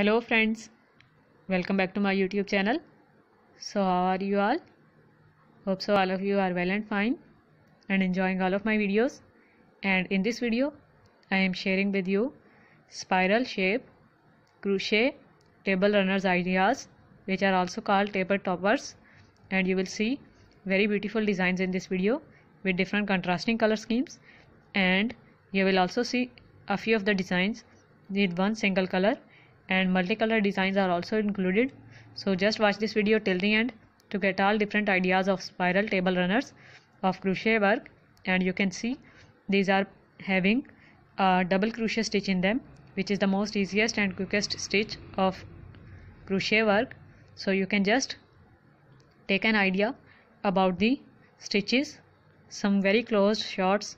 hello friends welcome back to my youtube channel so how are you all hope so all of you are well and fine and enjoying all of my videos and in this video i am sharing with you spiral shape crochet table runners ideas which are also called table toppers and you will see very beautiful designs in this video with different contrasting color schemes and you will also see a few of the designs with one single color and multicolor designs are also included. So just watch this video till the end to get all different ideas of spiral table runners of crochet work and you can see these are having a double crochet stitch in them which is the most easiest and quickest stitch of crochet work so you can just take an idea about the stitches some very closed shots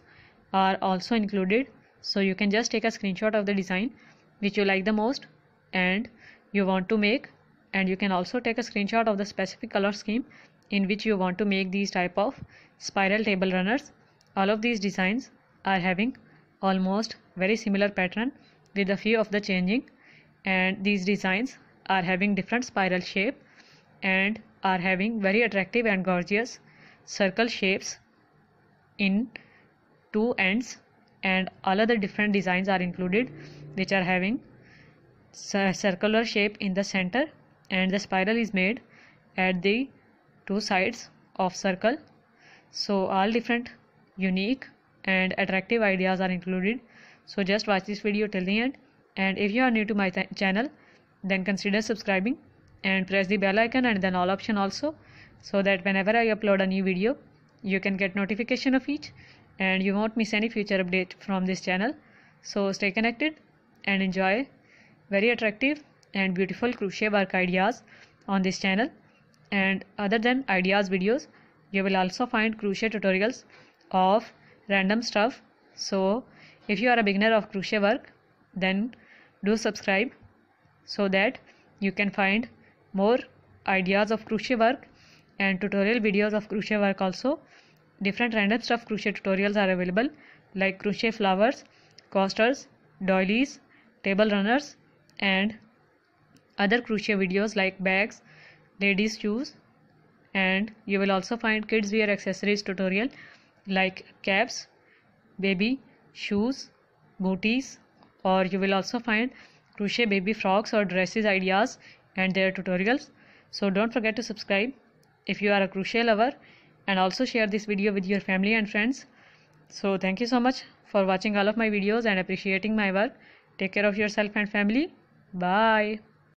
are also included so you can just take a screenshot of the design which you like the most and you want to make and you can also take a screenshot of the specific color scheme in which you want to make these type of spiral table runners all of these designs are having almost very similar pattern with a few of the changing and these designs are having different spiral shape and are having very attractive and gorgeous circle shapes in two ends and all other different designs are included which are having circular shape in the center and the spiral is made at the two sides of circle so all different unique and attractive ideas are included so just watch this video till the end and if you are new to my channel then consider subscribing and press the bell icon and then all option also so that whenever I upload a new video you can get notification of each and you won't miss any future update from this channel so stay connected and enjoy very attractive and beautiful crochet work ideas on this channel and other than ideas videos you will also find crochet tutorials of random stuff so if you are a beginner of crochet work then do subscribe so that you can find more ideas of crochet work and tutorial videos of crochet work also different random stuff crochet tutorials are available like crochet flowers coasters doilies table runners and other crucial videos like bags, ladies shoes and you will also find kids wear accessories tutorial like caps, baby shoes, booties or you will also find crochet baby frocks or dresses ideas and their tutorials. So don't forget to subscribe if you are a crochet lover and also share this video with your family and friends. So thank you so much for watching all of my videos and appreciating my work. Take care of yourself and family. Bye.